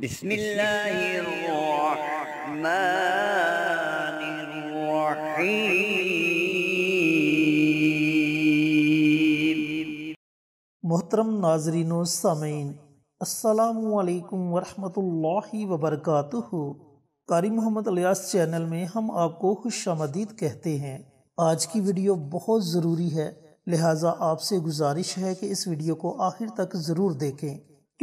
बिस्मिल्लाहिर्रहमानिर्रहीम मोहतरम नाजरीन सामीन असलकम वरहमतुल्लाहि वबरकatuह कारी मोहम्मद अलियास चैनल में हम आपको खुश आमदीद कहते हैं आज की वीडियो बहुत ज़रूरी है लिहाजा आपसे गुजारिश है कि इस वीडियो को आखिर तक ज़रूर देखें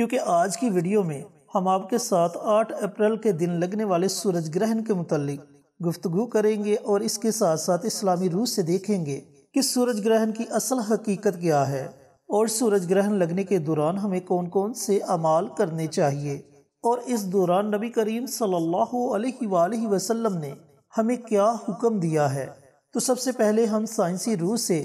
क्योंकि आज की वीडियो में हम आपके साथ 8 अप्रैल के दिन लगने वाले सूरज ग्रहण के मुतालिक गुफ्तु करेंगे और इसके साथ साथ इस्लामी रूस से देखेंगे कि सूरज ग्रहण की असल हकीकत क्या है और सूरज ग्रहण लगने के दौरान हमें कौन कौन से अमाल करने चाहिए और इस दौरान नबी करीम सल्लल्लाहु अलैहि वसल्लम ने हमें क्या हुक्म दिया है तो सबसे पहले हम साइंसी रूह से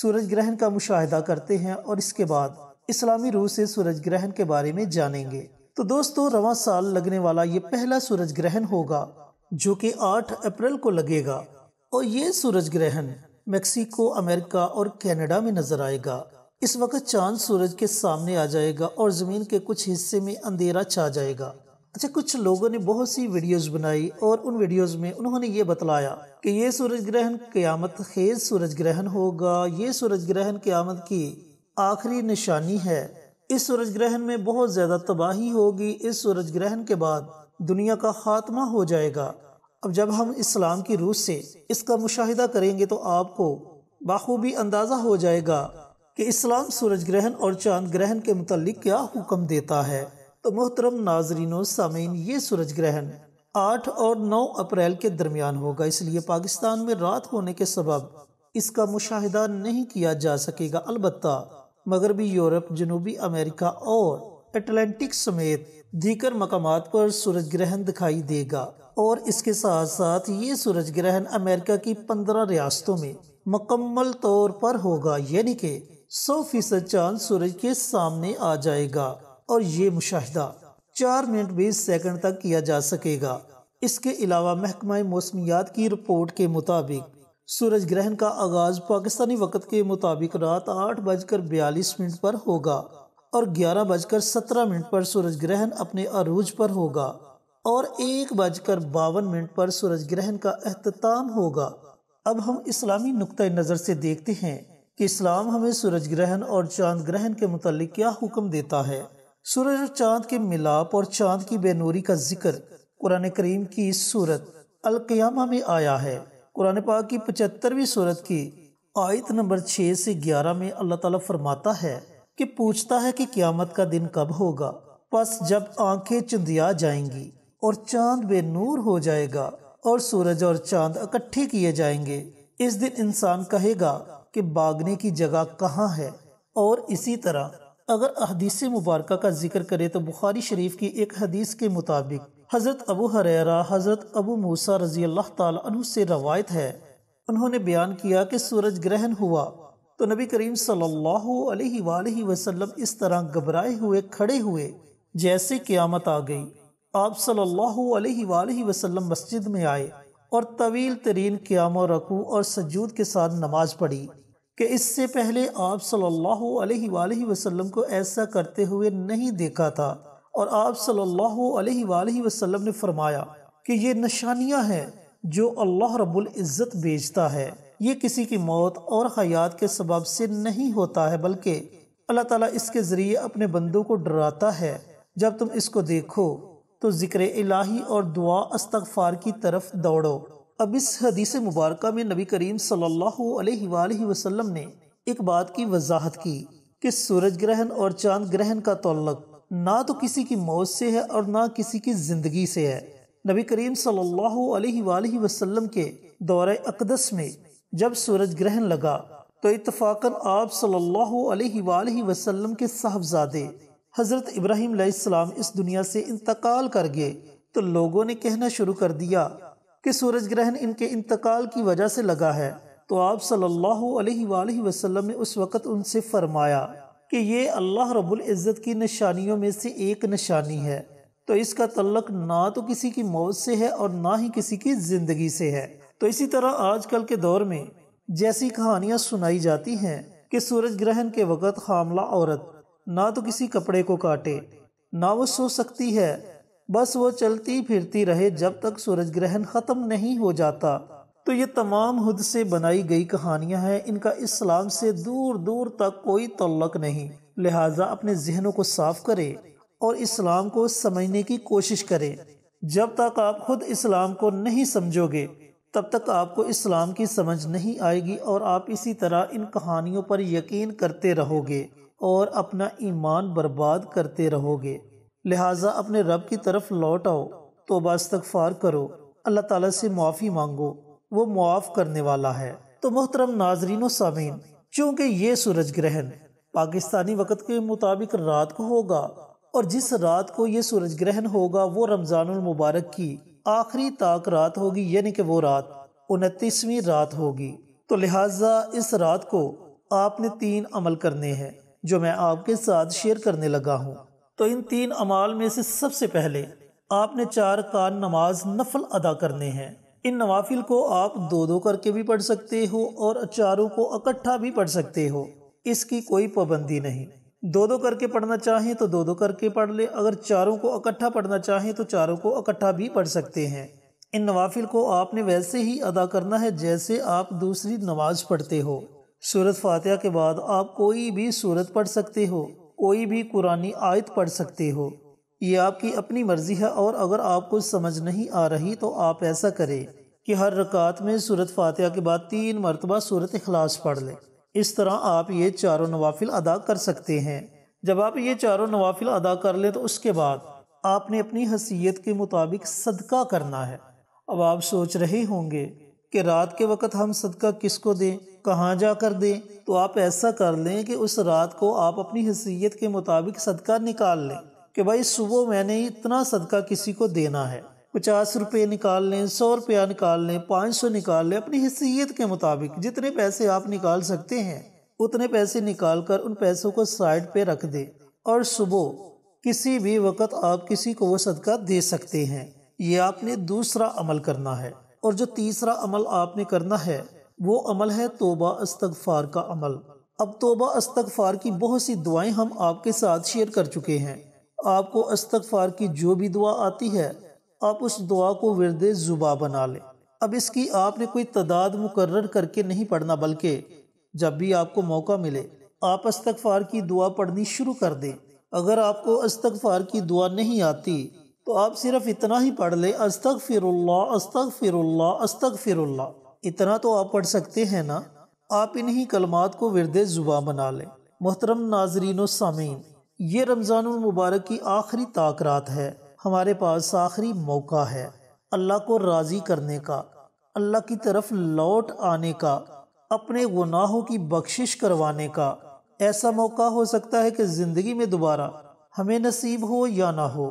सूरज ग्रहण का मुशाहिदा करते हैं और इसके बाद इस्लामी रूह से सूरज ग्रहण के बारे में जानेंगे तो दोस्तों रवा साल लगने वाला ये पहला सूरज ग्रहण होगा जो कि 8 अप्रैल को लगेगा और ये सूरज ग्रहण मेक्सिको अमेरिका और कनाडा में नजर आएगा इस वक्त चांद सूरज के सामने आ जाएगा और जमीन के कुछ हिस्से में अंधेरा छा जाएगा अच्छा कुछ लोगों ने बहुत सी वीडियोस बनाई और उन वीडियोस में उन्होंने ये बतलाया कि ये सूरज ग्रहण क्यामत खेज सूरज ग्रहण होगा ये सूरज ग्रहण क्यामत की आखिरी निशानी है इस सूरज ग्रहण में बहुत ज़्यादा तबाही होगी इस सूरज ग्रहण के बाद दुनिया का खात्मा हो जाएगा अब जब हम इस्लाम की रूह से इसका मुशाहिदा करेंगे तो आपको बाखूबी अंदाज़ा हो जाएगा कि इस्लाम सूरज ग्रहण और चांद ग्रहण के मुतालिक क्या हुक्म देता है तो मोहतरम नाजरीन सामीन ये सूरज ग्रहण आठ और नौ अप्रैल के दरमियान होगा इसलिए पाकिस्तान में रात होने के सबब इसका मुशाहिदा नहीं किया जा सकेगा अलबत्ता मगरबी यूरोप जनूबी अमेरिका और अटलांटिक समेत दीगर मकाम पर सूरज ग्रहण दिखाई देगा और इसके साथ साथ ये सूरज ग्रहण अमेरिका की पंद्रह रियासतों में मुकम्मल तौर पर होगा यानी के सौ फीसद चांद सूरज के सामने आ जाएगा और ये मुशाहिदा चार मिनट बीस सेकंड तक किया जा सकेगा इसके अलावा महकमा मौसमियात की रिपोर्ट के मुताबिक सूरज ग्रहण का आगाज पाकिस्तानी वक्त के मुताबिक रात आठ बजकर बयालीस मिनट पर होगा और ग्यारह बजकर सत्रह मिनट पर सूरज ग्रहण अपने अरूज पर होगा और एक बजकर बावन मिनट पर सूरज ग्रहण का अहतमाम होगा अब हम इस्लामी नुक़ नज़र से देखते हैं कि इस्लाम हमें सूरज ग्रहण और चांद ग्रहण के मुतल क्या हुक्म देता है सूरज और चांद के मिलाप और चांद की बेनूरी का जिक्र कुरान करीम की सूरत अलकयामा में आया है कुरान पाक की पचहत्तरवीं सूरत की आयत नंबर छः से ग्यारह में अल्लाह ताला फरमाता है कि पूछता है कि क्यामत का दिन कब होगा बस जब आंखें चुंदिया जाएंगी और चांद बेनूर हो जाएगा और सूरज और चांद इकट्ठे किए जाएंगे इस दिन इंसान कहेगा कि भागने की जगह कहाँ है और इसी तरह अगर अहदीस मुबारक का जिक्र करें तो बुखारी शरीफ की एक हदीस के मुताबिक हज़रत अबू हरेरा हज़रत अबू मूसा रजी अल्लाह तु से रवायत है उन्होंने बयान किया कि सूरज ग्रहण हुआ तो नबी करीम सल्लल्लाहु अलैहि सल्ला वसल्लम इस तरह घबराए हुए खड़े हुए जैसे क़्यामत आ गई आप सल्लल्लाहु अलैहि वसल्लम मस्जिद में आए और तवील तरीन क्याम रकू और सजूद के साथ नमाज पढ़ी कि इससे पहले आप सल्लल्लाहु अलैहि वसल्लम को ऐसा करते हुए नहीं देखा था और आप सल्लल्लाहु अलैहि वसल्लम ने फरमाया कि ये निशानियां हैं जो अल्लाह रब्बुल इज़्ज़त भेजता है ये किसी की मौत और हयात के सबब से नहीं होता है बल्कि अल्लाह ताला इसके ज़रिए अपने बंदों को डराता है जब तुम इसको देखो तो ज़िक्र इलाही और दुआ अस्तगफार की तरफ दौड़ो अब इस हदीस मुबारक में नबी करीम सल्लल्लाहु अलैहि वसल्लम ने एक बात की वजाहत की कि सूरज ग्रहण और चांद ग्रहण का तल्लक ना तो किसी की मौत से है और ना किसी की ज़िंदगी से है नबी करीम सल्लल्लाहु अलैहि वसल्लम के दौरे अकदस में जब सूरज ग्रहण लगा तो इतफाक़न आप सल्लल्लाहु अलैहि वसल्लम के साहबजादे हज़रत इब्राहिम सलाम इस दुनिया से इंतकाल कर गए तो लोगों ने कहना शुरू कर दिया कि सूरज ग्रहण इनके इंतकाल की वजह से लगा है तो आप सल्लल्लाहु अलैहि वसल्लम ने उस वक़्त उनसे फरमाया कि ये अल्लाह रब्बुल इज़्ज़त की निशानियों में से एक निशानी है तो इसका तल्लक ना तो किसी की मौत से है और ना ही किसी की ज़िंदगी से है तो इसी तरह आजकल के दौर में जैसी कहानियाँ सुनाई जाती हैं कि सूरज ग्रहण के वक़्त हामला औरत ना तो किसी कपड़े को काटे ना वो सो सकती है बस वो चलती फिरती रहे जब तक सूरज ग्रहण ख़त्म नहीं हो जाता तो ये तमाम हद से बनाई गई कहानियाँ हैं इनका इस्लाम से दूर दूर तक कोई तल्लक नहीं लिहाजा अपने जहनों को साफ करें और इस्लाम को समझने की कोशिश करें जब तक आप खुद इस्लाम को नहीं समझोगे तब तक आपको इस्लाम की समझ नहीं आएगी और आप इसी तरह इन कहानियों पर यकीन करते रहोगे और अपना ईमान बर्बाद करते रहोगे लिहाजा अपने रब की तरफ लौट आओ तो बास्तगफार करो अल्लाह ताला से माफ़ी मांगो वो मुआफ़ करने वाला है तो मोहतरम नाजरीन सामीन चूँकि ये सूरज ग्रहण पाकिस्तानी वक़्त के मुताबिक रात को होगा और जिस रात को ये सूरज ग्रहण होगा वो रमज़ानमबारक की आखिरी ताक रात होगी यानी कि वो रात उनतीसवीं रात होगी तो लिहाजा इस रात को आपने तीन अमल करने हैं जो मैं आपके साथ शेयर करने लगा हूँ तो इन तीन अमाल में से सबसे पहले आपने चार कान नमाज नफल अदा करने हैं इन नवाफिल को आप दो दो करके भी पढ़ सकते हो और चारों को इकट्ठा भी पढ़ सकते हो इसकी कोई पाबंदी नहीं दो दो करके पढ़ना चाहें तो दो दो करके पढ़ ले अगर चारों को इकट्ठा पढ़ना चाहें तो चारों को इकट्ठा भी पढ़ सकते हैं इन नवाफिल को आपने वैसे ही अदा करना है जैसे आप दूसरी नमाज पढ़ते हो सूरत फातिहा के बाद आप कोई भी सूरत पढ़ सकते हो कोई भी कुरानी आयत पढ़ सकते हो ये आपकी अपनी मर्ज़ी है और अगर आपको समझ नहीं आ रही तो आप ऐसा करें कि हर रकात में सूरत फातिहा के बाद तीन मरतबा सूरत अखलास पढ़ लें इस तरह आप ये चारों नवाफिल अदा कर सकते हैं जब आप ये चारों नवाफिल अदा कर लें तो उसके बाद आपने अपनी हसीयत के मुताबिक सदका करना है अब आप सोच रहे होंगे कि रात के वक्त हम सदका किसको दें कहाँ जा कर दें तो आप ऐसा कर लें कि उस रात को आप अपनी हसीयत के मुताबिक सदका निकाल लें कि भाई सुबह मैंने इतना सदका किसी को देना है पचास रुपये निकाल लें सौ रुपया निकाल लें पाँच सौ निकाल लें अपनी हैसियत के मुताबिक जितने पैसे आप निकाल सकते हैं उतने पैसे निकाल कर उन पैसों को साइड पे रख दें और सुबह किसी भी वक़्त आप किसी को वो सदका दे सकते हैं ये आपने दूसरा अमल करना है और जो तीसरा अमल आपने करना है वो अमल है तोबा अस्तगफार का अमल अब तोबा अस्तगफार की बहुत सी दुआएं हम आपके साथ शेयर कर चुके हैं आपको अस्तगफार की जो भी दुआ आती है आप उस दुआ को विरद जुबा बना लें अब इसकी आपने कोई तादाद मुकर करके नहीं पढ़ना बल्कि जब भी आपको मौका मिले आप अस्तगफार की दुआ पढ़नी शुरू कर दें अगर आपको अस्तगफार की दुआ नहीं आती तो आप सिर्फ इतना ही पढ़ लें अस्तग फिरल्ला अस्तग फिरल्ला अस्तग फिरल्ला इतना तो आप पढ़ सकते हैं ना आप इन्हीं कलमात को विरद जुबा बना लें मोहतरम नाजरीन सामीन ये रमज़ान मुबारक की आखिरी रात है हमारे पास आखिरी मौका है अल्लाह को राज़ी करने का अल्लाह की तरफ लौट आने का अपने गुनाहों की बख्शिश करवाने का ऐसा मौका हो सकता है कि ज़िंदगी में दोबारा हमें नसीब हो या ना हो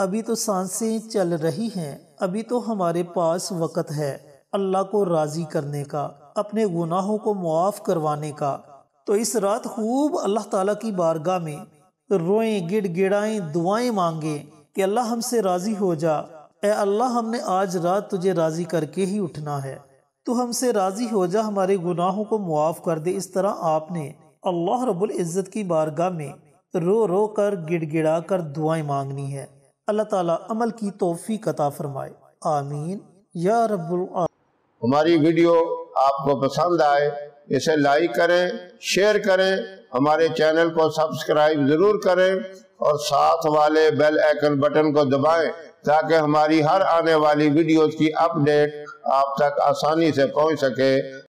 अभी तो सांसें चल रही हैं अभी तो हमारे पास वक़्त है अल्लाह को राज़ी करने का अपने गुनाहों को मुआफ़ करवाने का तो इस रात खूब अल्लाह ताला की बारगाह में रोएं गिड़ गिड़ाएं दुआएं मांगे कि अल्लाह हमसे राजी हो जा ए अल्लाह हमने आज रात तुझे राजी करके ही उठना है तो हमसे राजी हो जा हमारे गुनाहों को मुआफ़ कर दे इस तरह आपने अल्लाह रब्बुल इज़्ज़त की बारगाह में रो रो कर गिड़गिड़ा कर दुआएं मांगनी है अल्लाह ताला अमल की तोफ़ी कता फरमाए आमीन या रब्बुल हमारी वीडियो आपको पसंद आए इसे लाइक करें शेयर करें हमारे चैनल को सब्सक्राइब जरूर करें और साथ वाले बेल आइकन बटन को दबाएं ताकि हमारी हर आने वाली वीडियोस की अपडेट आप तक आसानी से पहुंच सके